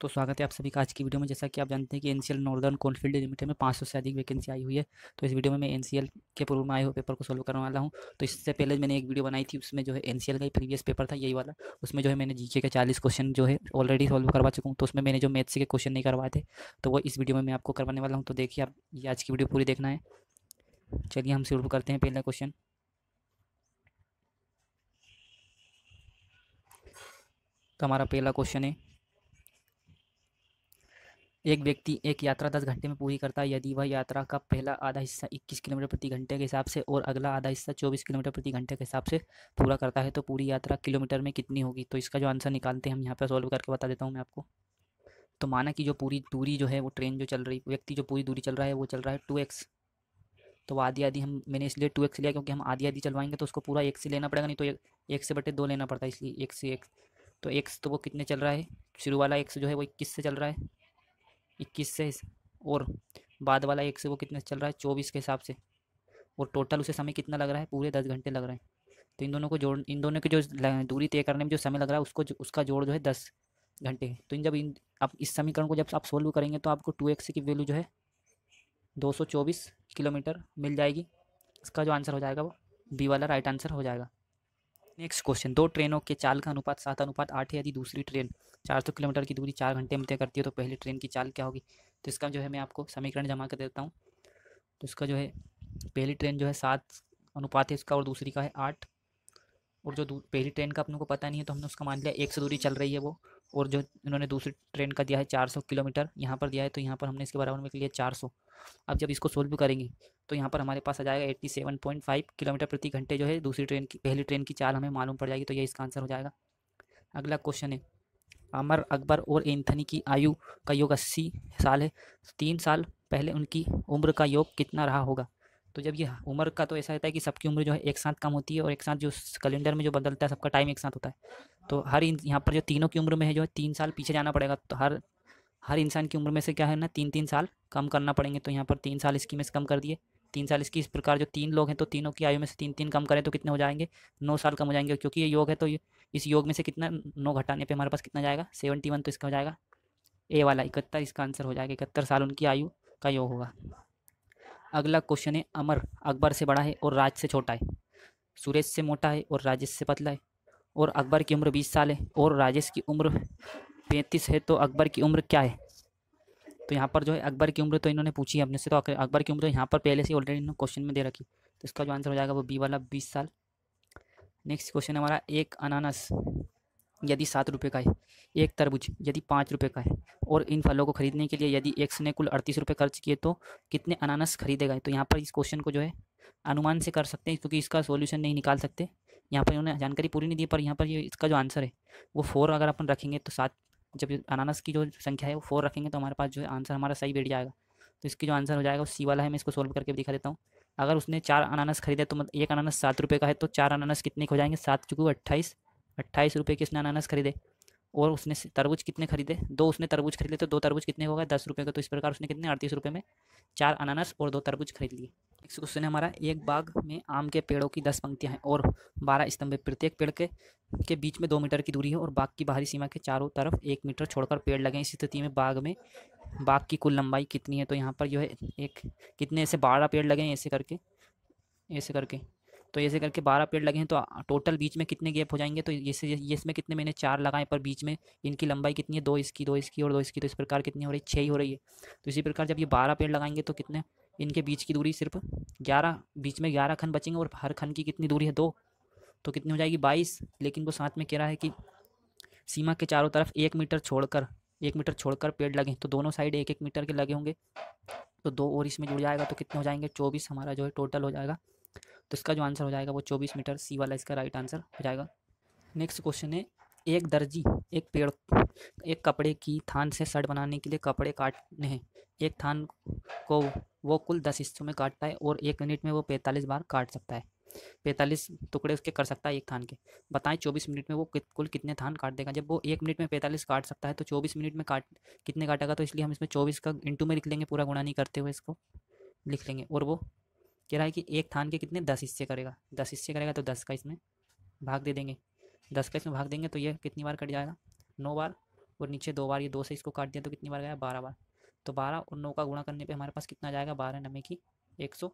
तो स्वागत है आप सभी का आज की वीडियो में जैसा कि आप जानते हैं कि एनसीएल नॉर्दर्न कोलफील्ड लिमिटेड में 500 से अधिक वैकेंसी आई हुई है तो इस वीडियो में मैं एनसीएल के पूर्व में आए हुए पेपर को सोल्व करने वाला हूँ तो इससे पहले मैंने एक वीडियो बनाई थी उसमें जो है एनसीएल का ही प्रीवियस पेपर था यही वाला उसमें जो है मैंने जी के चालीस क्वेश्चन जो है ऑलरेडी सॉल्व करवा चुका हूँ तो उसमें मैंने जो मैथ्स के क्वेश्चन नहीं करवाए थे तो वो इस वीडियो में मैं आपको करवाने वाला हूँ तो देखिए आप ये आज की वीडियो पूरी देखना है चलिए हम शुरू करते हैं पहला क्वेश्चन तो हमारा पहला क्वेश्चन है एक व्यक्ति एक यात्रा दस घंटे में पूरी करता है यदि वह यात्रा का पहला आधा हिस्सा इक्कीस किलोमीटर प्रति घंटे के हिसाब से और अगला आधा हिस्सा चौबीस किलोमीटर प्रति घंटे के हिसाब से पूरा करता है तो पूरी यात्रा किलोमीटर में कितनी होगी तो इसका जो आंसर निकालते हैं हम यहाँ पर सॉल्व करके बता देता हूँ मैं आपको तो माना कि जो पूरी दूरी जो है वो ट्रेन जो चल रही व्यक्ति जो पूरी दूरी चल रहा है वो चल रहा है टू एक्स तो आधी आधी हम मैंने इसलिए टू एक्स लिया क्योंकि हम आधी आधी चलवाएंगे तो उसको पूरा एक से लेना पड़ेगा नहीं तो एक से बटे दो लेना पड़ता है इसलिए एक से एक तो एक तो वो कितने चल रहा है शुरू वाला एक जो है वो इक्कीस से चल रहा है इक्कीस से और बाद वाला एक से वो कितने चल रहा है चौबीस के हिसाब से और टोटल उसे समय कितना लग रहा है पूरे दस घंटे लग रहे हैं तो इन दोनों को जोड़ इन दोनों की जो दूरी तय करने में जो समय लग रहा है उसको जो, उसका जोड़ जो है दस घंटे तो इन जब इन आप इस समीकरण को जब आप सोल्व करेंगे तो आपको टू एक्स की वैल्यू जो है दो सौ चौबीस किलोमीटर मिल जाएगी इसका जो आंसर हो जाएगा वो बी वाला राइट आंसर हो जाएगा नेक्स्ट क्वेश्चन दो ट्रेनों के चाल का अनुपात सात अनुपात आठ है यदि दूसरी ट्रेन चार सौ किलोमीटर की दूरी चार घंटे में तय करती है तो पहली ट्रेन की चाल क्या होगी तो इसका जो है मैं आपको समीकरण जमा कर देता हूँ तो इसका जो है पहली ट्रेन जो है सात अनुपात है इसका और दूसरी का है आठ और जो पहली ट्रेन का अपने को पता नहीं है तो हमने उसका मान लिया एक सौ दूरी चल रही है वो और जो इन्होंने दूसरी ट्रेन का दिया है चार सौ किलोमीटर यहाँ पर दिया है तो यहाँ पर हमने इसके बराबर में लिया चार सौ अब जब इसको सोल्व करेंगे तो यहाँ पर हमारे पास आ जाएगा eighty seven point five kilometre प्रति घंटे जो है दूसरी ट्रेन की पहली ट्रेन की चाल हमें मालूम पड़ जाएगी तो ये इसका आंसर हो जाएगा अगला क्वेश्चन है अमर अकबर और एंथनी की आयु का योग अस्सी साल है तीन साल पहले उनकी उम्र का योग कितना रहा होगा तो जब ये हाँ। उम्र का तो ऐसा रहता है कि सबकी उम्र जो है एक साथ कम होती है और एक साथ जो कैलेंडर में जो बदलता है सबका टाइम एक साथ होता है तो हर यहाँ पर जो तीनों की उम्र में है जो है तीन साल पीछे जाना पड़ेगा तो हर हर इंसान की उम्र में से क्या है ना तीन तीन साल कम करना पड़ेंगे तो यहाँ पर तीन साल इसकी में से कम कर दिए तीन साल इसकी इस प्रकार जो तीन लोग हैं तो तीनों की आयु में से तीन तीन कम करें तो कितने हो जाएंगे नौ साल कम हो जाएंगे क्योंकि ये योग है तो ये इस योग में से कितना नौ घटाने पे हमारे पास कितना जाएगा सेवेंटी वन तो इसका हो जाएगा ए वाला इकहत्तर इसका आंसर हो जाएगा इकहत्तर साल उनकी आयु का योग होगा अगला क्वेश्चन है अमर अकबर से बड़ा है और राज से छोटा है सुरेश से मोटा है और राजेश से पतला है और अकबर की उम्र बीस साल है और राजेश की उम्र पैंतीस है तो अकबर की उम्र क्या है तो यहाँ पर जो है अकबर की उम्र तो इन्होंने पूछी है अपने से तो अकबर की उम्र तो यहाँ पर पहले से ऑलरेडी इन्होंने क्वेश्चन में दे रखी तो इसका जो आंसर हो जाएगा वो बी वाला बीस साल नेक्स्ट क्वेश्चन हमारा एक अनानस यदि सात रुपये का है एक तरबूज यदि पाँच रुपये का है और इन फलों को खरीदने के लिए यदि एक ने कुल अड़तीस रुपये खर्च किए तो कितने अनानास खरीदेगा तो यहाँ पर इस क्वेश्चन को जो है अनुमान से कर सकते हैं क्योंकि इसका सोल्यूशन नहीं निकाल सकते यहाँ पर इन्होंने जानकारी पूरी नहीं दी पर यहाँ पर ये इसका जो आंसर है वो फोर अगर अपन रखेंगे तो सात जब अनानास की जो संख्या है वो फोर रखेंगे तो हमारे पास जो है आंसर हमारा सही बैठ जाएगा तो इसकी जो आंसर हो जाएगा वो सी वाला है मैं इसको सोल्व करके दिखा देता हूँ अगर उसने चार अनानास खरीदे तो मतलब एक अनानास सात रुपये का है तो चार अनानास कितने हो जाएंगे सात चुकू अट्ठाईस अट्ठाईस रुपये के उसने अनानास खरीदे और उसने तरबूज कितने खरीदे दो उसने तरबूज खरीदे तो दो तरबूज कितने होगा दस रुपये का तो इस प्रकार उसने कितने अड़तीस रुपये में चार अनानास और दो तरबूज खरीद लिए नेक्स्ट क्वेश्चन है हमारा एक बाग में आम के पेड़ों की दस पंक्तियाँ हैं और बारह स्तंभ प्रत्येक पेड़ के के बीच में दो मीटर की दूरी है और बाग की बाहरी सीमा के चारों तरफ एक मीटर छोड़कर पेड़ लगे इस स्थिति में बाग में बाग की कुल लंबाई कितनी है तो यहाँ पर जो है एक कितने ऐसे बारह पेड़ लगे हैं ऐसे करके ऐसे करके तो ऐसे करके बारह पेड़ लगे हैं तो टोटल बीच में कितने गैप हो जाएंगे तो जैसे ये इसमें कितने मैंने चार लगाए पर बीच में इनकी लंबाई कितनी है दो इसकी दो इसकी और दो इसकी तो इस प्रकार कितनी हो रही है छः ही हो रही है तो इसी प्रकार जब ये बारह पेड़ लगाएंगे तो कितने इनके बीच की दूरी सिर्फ ग्यारह बीच में ग्यारह खन बचेंगे और हर खन की कितनी दूरी है दो तो कितनी हो जाएगी बाईस लेकिन वो साथ में कह रहा है कि सीमा के चारों तरफ एक मीटर छोड़कर एक मीटर छोड़कर पेड़ लगे तो दोनों साइड एक एक मीटर के लगे होंगे तो दो और इसमें जुड़ जाएगा तो कितने हो जाएंगे चौबीस हमारा जो है टोटल हो जाएगा तो इसका जो आंसर हो जाएगा वो चौबीस मीटर सी वाला इसका राइट आंसर हो जाएगा नेक्स्ट क्वेश्चन है एक दर्जी एक पेड़ एक कपड़े की थान से शर्ट बनाने के लिए कपड़े काटने हैं एक थान को वो कुल दस हिस्सों में काटता है और एक मिनट में वो पैंतालीस बार काट सकता है पैंतालीस टुकड़े उसके कर सकता है एक थान के बताएं चौबीस मिनट में वो कित, कुल कितने थान काट देगा जब वो एक मिनट में पैंतालीस काट सकता है तो चौबीस मिनट में काट कितने काटेगा तो इसलिए हम इसमें चौबीस का इंटू में लिख लेंगे पूरा गुणा नहीं करते हुए इसको लिख लेंगे और वो कह रहा है कि एक थान के कितने दस हिस्से करेगा दस हिस्से करेगा तो दस का इसमें भाग दे देंगे दस का इसमें भाग देंगे तो ये कितनी बार कट जाएगा नौ बार और नीचे दो बार ये दो से इसको काट दिया तो कितनी बार गया बारह बार तो बारह और नौ का गुणा करने पर हमारे पास कितना जाएगा बारह नब्बे की एक सौ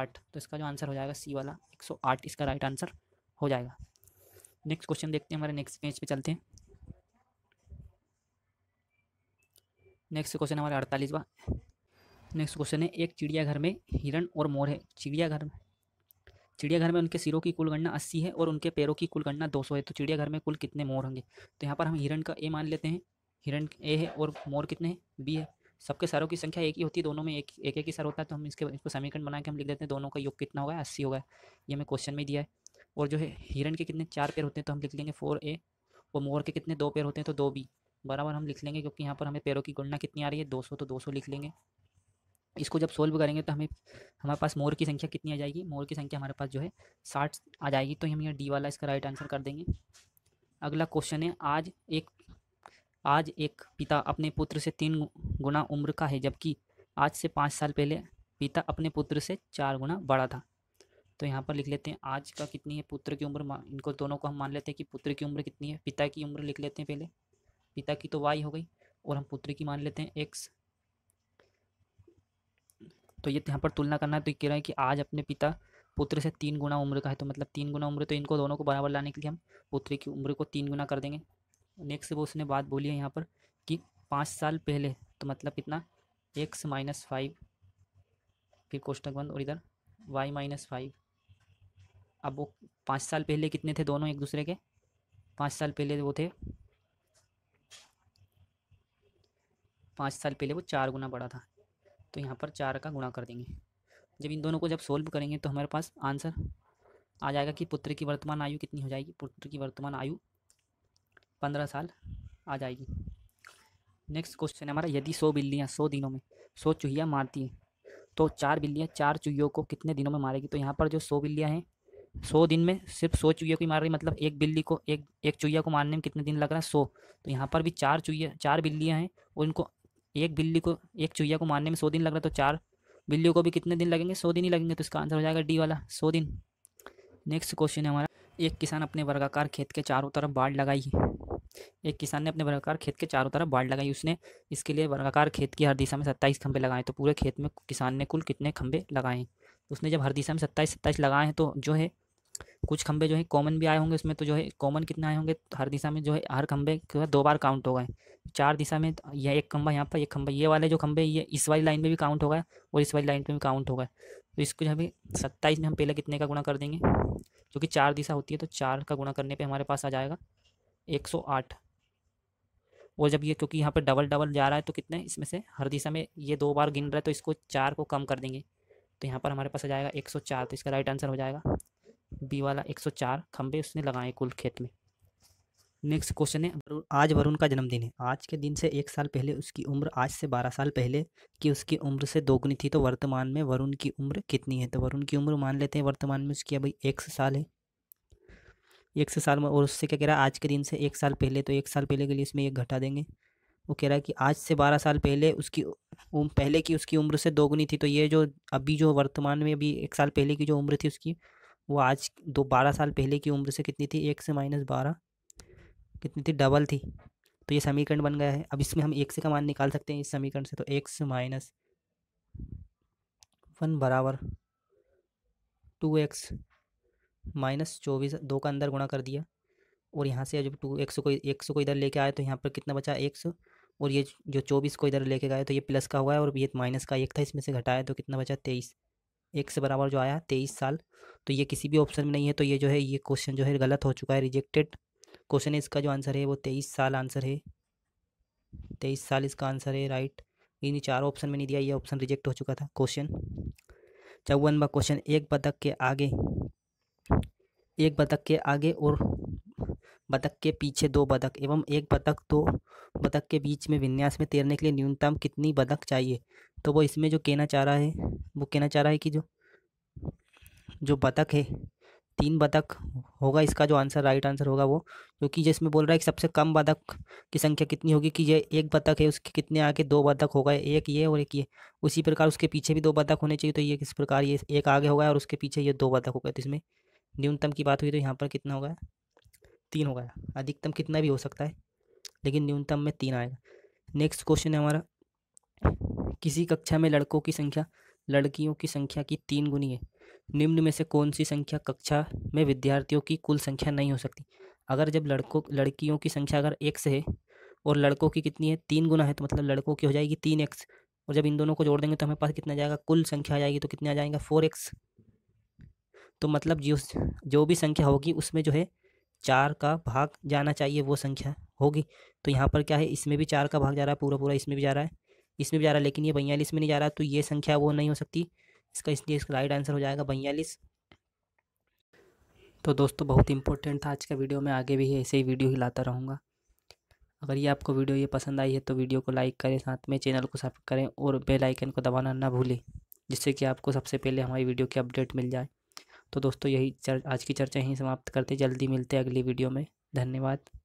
आठ तो इसका जो आंसर हो जाएगा सी वाला एक सौ आठ इसका राइट आंसर हो जाएगा नेक्स्ट क्वेश्चन देखते हैं हमारे नेक्स्ट पेज पर चलते हैं नेक्स्ट क्वेश्चन हमारे अड़तालीस बार नेक्स्ट क्वेश्चन है एक चिड़ियाघर में हिरण और मोर है चिड़ियाघर में चिड़ियाघर में उनके सिरों की कुल गणना अस्सी है और उनके पैरों की कुल गणना दो सौ है तो चिड़ियाघर में कुल कितने मोर होंगे तो यहाँ पर हम हिरण का ए मान लेते हैं हिरण ए है और मोर कितने हैं बी है सबके सारों की संख्या एक ही होती है दोनों में एक एक एक ही सर होता है तो हम इसके इसको समीकरण बना के हम लिख देते हैं दोनों का योग कितना होगा अस्सी होगा ये हमें क्वेश्चन में दिया है और जो है हिरण के कितने चार पैर होते हैं तो हम लिख लेंगे फोर ए और मोर के कितने दो पैर होते हैं तो दो बी बराबर हम लिख लेंगे क्योंकि यहाँ पर हमें पैरों की गणना कितनी आ रही है दो सौ तो दो सौ लिख लेंगे इसको जब सोल्व करेंगे तो हमें हमारे पास मोर की संख्या कितनी आ जाएगी मोर की संख्या हमारे पास जो है साठ आ जाएगी तो हम यहाँ डी वाला इसका राइट आंसर कर देंगे अगला क्वेश्चन है आज एक आज एक पिता अपने पुत्र से तीन गुना उम्र का है जबकि आज से पाँच साल पहले पिता अपने पुत्र से चार गुना बड़ा था तो यहाँ पर लिख लेते हैं आज का कितनी है पुत्र की उम्र इनको दोनों को हम मान लेते हैं कि पुत्र की उम्र कितनी है पिता की उम्र लिख लेते हैं पहले पिता की तो वाई हो गई और हम पुत्र की मान लेते हैं एक्स तो ये यहाँ पर तुलना करना है तो कह रहे हैं कि आज अपने पिता पुत्र से तीन गुना उम्र का है तो मतलब तीन गुना उम्र तो इनको दोनों को बराबर लाने के लिए हम पुत्र की उम्र को तीन गुना कर देंगे नेक्स्ट वो उसने बात बोली है यहाँ पर कि पाँच साल पहले तो मतलब कितना एक्स माइनस फाइव फिर कोष्टक बंद और इधर वाई माइनस फाइव अब वो पाँच साल पहले कितने थे दोनों एक दूसरे के पाँच साल पहले वो थे पाँच साल पहले वो चार गुना बड़ा था तो यहाँ पर चार का गुणा कर देंगे जब इन दोनों को जब सोल्व करेंगे तो हमारे पास आंसर आ जाएगा कि पुत्र की वर्तमान आयु कितनी हो जाएगी पुत्र की वर्तमान आयु पंद्रह साल आ जाएगी नेक्स्ट क्वेश्चन हमारा यदि सौ बिल्लियाँ सौ दिनों में सौ चूहिया मारती हैं तो चार बिल्लियाँ चार चूहियों को कितने दिनों में मारेगी तो यहाँ पर जो सौ बिल्लियाँ हैं सौ दिन में सिर्फ सौ चूहियों को ही मार रही मतलब एक बिल्ली को एक एक चूहिया को मारने में कितने दिन लग रहा है सौ तो यहाँ पर भी चार चूहिया चार बिल्लियाँ हैं और इनको एक बिल्ली को एक चुहिया को मारने में सौ दिन लग रहा है तो चार बिल्लियों को भी कितने दिन लगेंगे सौ दिन ही लगेंगे तो इसका आंसर हो जाएगा डी वाला सौ दिन नेक्स्ट क्वेश्चन है हमारा एक किसान अपने वर्गाकार खेत के चारों तरफ बाढ़ लगाई एक किसान ने अपने वर्गाकार खेत के चारों तरफ बाढ़ लगाई उसने इसके लिए वर्गाकार खेत की हर दिशा में सत्ताईस खंभे लगाए तो पूरे खेत में किसान ने कुल कितने खंभे लगाए उसने जब हर दिशा में सत्ताईस सत्ताईस लगाए हैं तो जो है कुछ खंबे जो है कॉमन भी आए होंगे उसमें तो जो है कॉमन कितने आए होंगे तो हर दिशा में जो है हर खंबे जो है दो बार काउंट हो गए चार दिशा में तो यह एक खंबा यहाँ पर एक खंबा ये वाले जो खंबे ये इस वाली लाइन में भी काउंट होगा और इस वाली लाइन पर भी काउंट होगा तो इसको जो है सत्ताईस में हम पहले कितने का गुणा कर देंगे क्योंकि चार दिशा होती है तो चार का गुणा करने पर हमारे पास आ जाएगा एक सौ आठ और जब ये क्योंकि यहाँ पर डबल डबल जा रहा है तो कितने इसमें से हर दिशा में ये दो बार गिन रहा है तो इसको चार को कम कर देंगे तो यहाँ पर हमारे पास आ जाएगा एक सौ चार तो इसका राइट आंसर हो जाएगा बी वाला 104 खंबे उसने लगाए कुल खेत में नेक्स्ट क्वेश्चन है आज वरुण का जन्मदिन है आज के दिन से एक साल पहले उसकी उम्र आज से बारह साल पहले की उसकी उम्र से दोगुनी थी तो वर्तमान में वरुण की उम्र कितनी है तो वरुण की उम्र मान लेते हैं वर्तमान में उसकी अभी एक साल है एक से साल में और उससे क्या कह रहा है आज के दिन से एक साल पहले तो एक साल पहले के लिए इसमें एक घटा देंगे वो कह रहा है कि आज से बारह साल पहले उसकी उम्र पहले की उसकी उम्र से दोगुनी थी तो ये जो अभी जो वर्तमान में अभी एक साल पहले की जो उम्र थी उसकी वो आज दो बारह साल पहले की उम्र से कितनी थी एक से माइनस बारह कितनी थी डबल थी तो ये समीकरण बन गया है अब इसमें हम एक से का मान निकाल सकते हैं इस समीकरण से तो से माइनस वन बराबर टू एक्स माइनस चौबीस दो का अंदर गुणा कर दिया और यहाँ से जब टू एक सौ को एक सौ को इधर लेके आए तो यहाँ पर कितना बचा एक सौ और ये जो चौबीस को इधर लेके गए तो ये प्लस का हुआ है और ये माइनस का एक था इसमें से घटाया तो कितना बचा तेईस एक से बराबर जो आया तेईस साल तो ये किसी भी ऑप्शन में नहीं है तो ये जो है ये क्वेश्चन जो है गलत हो चुका है रिजेक्टेड क्वेश्चन है इसका जो आंसर है वो तेईस साल आंसर है तेईस साल इसका आंसर है राइट इन चार ऑप्शन में नहीं दिया ये ऑप्शन रिजेक्ट हो चुका था क्वेश्चन चौवनवा क्वेश्चन एक बतख के आगे एक बतख के आगे और बतख के पीछे दो बतख एवं एक बतख दो बतख के बीच में विन्यास में तैरने के लिए न्यूनतम कितनी बतख चाहिए तो वो इसमें जो कहना चाह रहा है वो कहना चाह रहा है कि जो जो बतख है तीन बतख होगा इसका जो आंसर राइट आंसर होगा वो क्योंकि जिसमें बोल रहा है कि सबसे कम बतख की संख्या कितनी होगी कि ये एक बतख है उसके कितने आगे दो बतख होगा एक ये और एक ये उसी प्रकार उसके पीछे भी दो बतख होने चाहिए तो ये किस प्रकार ये एक आगे होगा और उसके पीछे ये दो बतख होगा तो इसमें न्यूनतम की बात हुई तो यहाँ पर कितना होगा तीन होगा अधिकतम कितना भी हो सकता है लेकिन न्यूनतम में तीन आएगा नेक्स्ट क्वेश्चन है हमारा किसी कक्षा में लड़कों की संख्या लड़कियों की संख्या की तीन गुनी है निम्न में से कौन सी संख्या कक्षा में विद्यार्थियों की कुल संख्या नहीं हो सकती अगर जब लड़कों लड़कियों की संख्या अगर एक से है और लड़कों की कितनी है तीन गुना है तो मतलब लड़कों की हो जाएगी तीन एक्स और जब इन दोनों को जोड़ देंगे तो हमारे पास कितना जाएगा कुल संख्या आ जाएगी तो कितने आ जाएगा फोर एक्स तो मतलब जो जो भी संख्या होगी उसमें जो है चार का भाग जाना चाहिए वो संख्या होगी तो यहाँ पर क्या है इसमें भी चार का भाग जा रहा है पूरा पूरा इसमें भी जा रहा है इसमें भी जा रहा है लेकिन ये बयालीस में नहीं जा रहा तो ये संख्या वो नहीं हो सकती इसका इसलिए इसका राइट आंसर हो जाएगा बयालीस तो दोस्तों बहुत इंपॉर्टेंट था आज का वीडियो मैं आगे भी ऐसे ही वीडियो ही लाता रहूँगा अगर ये आपको वीडियो ये पसंद आई है तो वीडियो को लाइक करें साथ में चैनल को सब्सक्राइब करें और बेल आइकन को दबाना ना भूलें जिससे कि आपको सबसे पहले हमारी वीडियो की अपडेट मिल जाए तो दोस्तों यही आज की चर्चा यहीं समाप्त करते जल्दी मिलते हैं अगली वीडियो में धन्यवाद